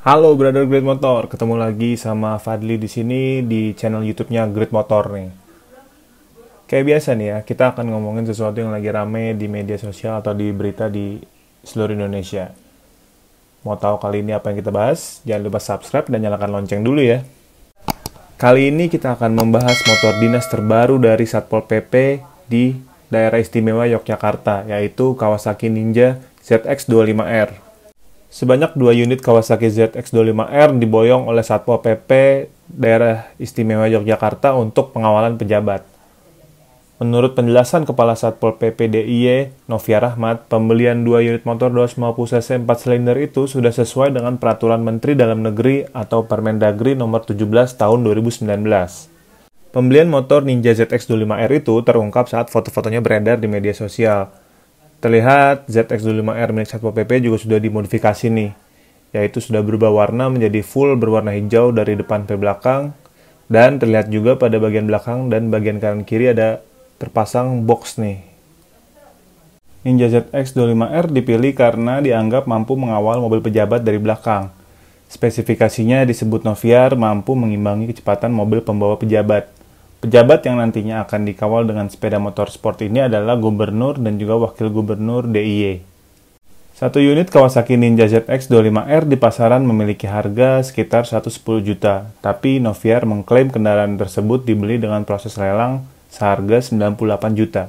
Halo Brother Great Motor, ketemu lagi sama Fadli di sini di channel YouTube-nya Great Motor nih. Kayak biasa nih ya, kita akan ngomongin sesuatu yang lagi rame di media sosial atau di berita di seluruh Indonesia. Mau tahu kali ini apa yang kita bahas? Jangan lupa subscribe dan nyalakan lonceng dulu ya. Kali ini kita akan membahas motor dinas terbaru dari Satpol PP di daerah istimewa Yogyakarta, yaitu Kawasaki Ninja ZX25R. Sebanyak dua unit Kawasaki ZX25R diboyong oleh Satpol PP daerah istimewa Yogyakarta untuk pengawalan pejabat. Menurut penjelasan Kepala Satpol PP DIY, Novia Rahmat, pembelian dua unit motor 250 cc 4 silinder itu sudah sesuai dengan Peraturan Menteri Dalam Negeri atau Permendagri nomor 17 tahun 2019. Pembelian motor Ninja ZX25R itu terungkap saat foto-fotonya beredar di media sosial. Terlihat ZX25R milik Satpol PP juga sudah dimodifikasi nih, yaitu sudah berubah warna menjadi full berwarna hijau dari depan ke belakang, dan terlihat juga pada bagian belakang dan bagian kanan kiri ada terpasang box nih. Ninja ZX25R dipilih karena dianggap mampu mengawal mobil pejabat dari belakang. Spesifikasinya disebut Noviar mampu mengimbangi kecepatan mobil pembawa pejabat. Pejabat yang nantinya akan dikawal dengan sepeda motor sport ini adalah gubernur dan juga wakil gubernur DIY. Satu unit Kawasaki Ninja ZX 25R di pasaran memiliki harga sekitar 110 juta, tapi Noviar mengklaim kendaraan tersebut dibeli dengan proses lelang seharga 98 juta.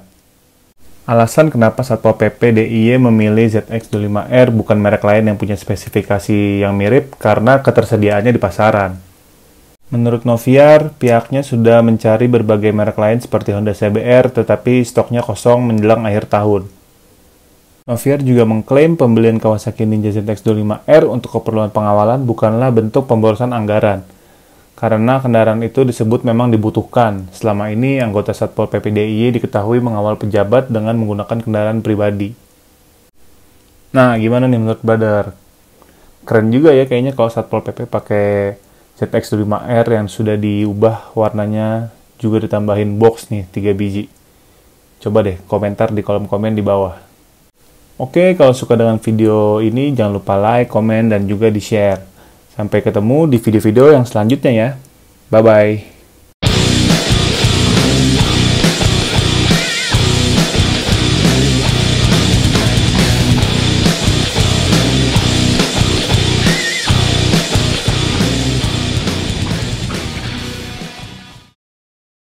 Alasan kenapa Satpol PP DIY memilih ZX25R bukan merek lain yang punya spesifikasi yang mirip karena ketersediaannya di pasaran. Menurut Noviar, pihaknya sudah mencari berbagai merek lain seperti Honda CBR, tetapi stoknya kosong menjelang akhir tahun. Noviar juga mengklaim pembelian Kawasaki Ninja ZX 25R untuk keperluan pengawalan bukanlah bentuk pemborosan anggaran, karena kendaraan itu disebut memang dibutuhkan. Selama ini, anggota Satpol PP DIY diketahui mengawal pejabat dengan menggunakan kendaraan pribadi. Nah, gimana nih menurut Badar? Keren juga ya kayaknya kalau Satpol PP pakai ZX5R yang sudah diubah warnanya juga ditambahin box nih 3 biji. Coba deh komentar di kolom komen di bawah. Oke, kalau suka dengan video ini jangan lupa like, komen, dan juga di-share. Sampai ketemu di video-video yang selanjutnya ya. Bye-bye.